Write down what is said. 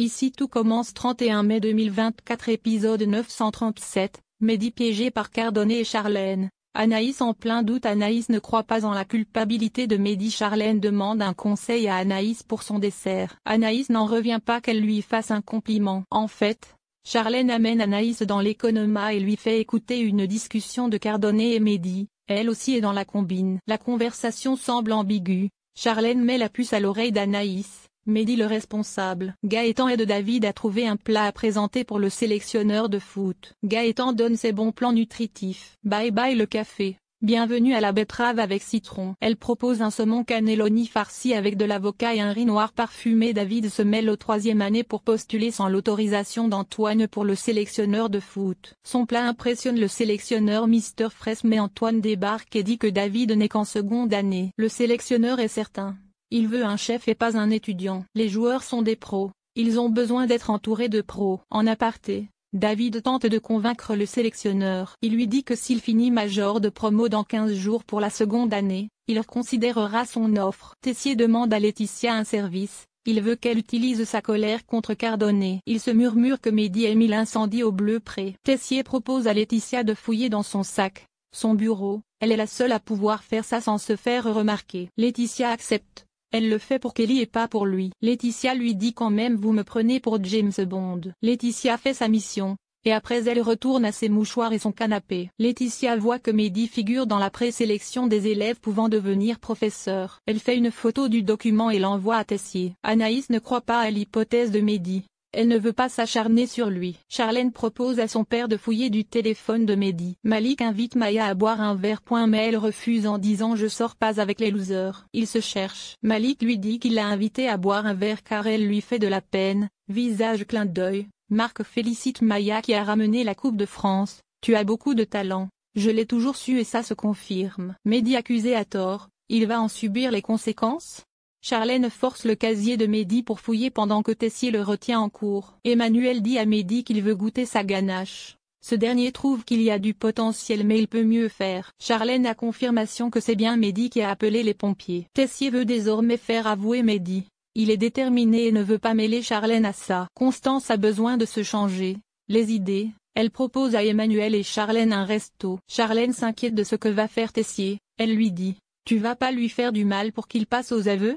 Ici tout commence 31 mai 2024 épisode 937, Mehdi piégé par Cardonné et Charlène. Anaïs en plein doute Anaïs ne croit pas en la culpabilité de Mehdi Charlène demande un conseil à Anaïs pour son dessert. Anaïs n'en revient pas qu'elle lui fasse un compliment. En fait, Charlène amène Anaïs dans l'économa et lui fait écouter une discussion de Cardonnet et Mehdi, elle aussi est dans la combine. La conversation semble ambiguë, Charlène met la puce à l'oreille d'Anaïs, dit le responsable. Gaëtan aide David à trouver un plat à présenter pour le sélectionneur de foot. Gaëtan donne ses bons plans nutritifs. Bye bye le café. Bienvenue à la betterave avec citron. Elle propose un saumon cannelloni farci avec de l'avocat et un riz noir parfumé. David se mêle au troisième année pour postuler sans l'autorisation d'Antoine pour le sélectionneur de foot. Son plat impressionne le sélectionneur Mister Fraisse mais Antoine débarque et dit que David n'est qu'en seconde année. Le sélectionneur est certain. Il veut un chef et pas un étudiant. Les joueurs sont des pros, ils ont besoin d'être entourés de pros. En aparté, David tente de convaincre le sélectionneur. Il lui dit que s'il finit major de promo dans 15 jours pour la seconde année, il reconsidérera son offre. Tessier demande à Laetitia un service, il veut qu'elle utilise sa colère contre Cardonnet. Il se murmure que Mehdi a mis l'incendie au bleu près. Tessier propose à Laetitia de fouiller dans son sac, son bureau, elle est la seule à pouvoir faire ça sans se faire remarquer. Laetitia accepte. Elle le fait pour Kelly et pas pour lui. Laetitia lui dit quand même vous me prenez pour James Bond. Laetitia fait sa mission, et après elle retourne à ses mouchoirs et son canapé. Laetitia voit que Mehdi figure dans la présélection des élèves pouvant devenir professeur. Elle fait une photo du document et l'envoie à Tessier. Anaïs ne croit pas à l'hypothèse de Mehdi. Elle ne veut pas s'acharner sur lui. Charlène propose à son père de fouiller du téléphone de Mehdi. Malik invite Maya à boire un verre. mais elle refuse en disant je sors pas avec les losers. Il se cherche. Malik lui dit qu'il l'a invité à boire un verre car elle lui fait de la peine. Visage clin d'œil. Marc félicite Maya qui a ramené la Coupe de France. Tu as beaucoup de talent. Je l'ai toujours su et ça se confirme. Mehdi accusé à tort, il va en subir les conséquences Charlène force le casier de Mehdi pour fouiller pendant que Tessier le retient en cours. Emmanuel dit à Mehdi qu'il veut goûter sa ganache. Ce dernier trouve qu'il y a du potentiel mais il peut mieux faire. Charlène a confirmation que c'est bien Mehdi qui a appelé les pompiers. Tessier veut désormais faire avouer Mehdi. Il est déterminé et ne veut pas mêler Charlène à ça. Constance a besoin de se changer. Les idées, elle propose à Emmanuel et Charlène un resto. Charlène s'inquiète de ce que va faire Tessier. Elle lui dit, tu vas pas lui faire du mal pour qu'il passe aux aveux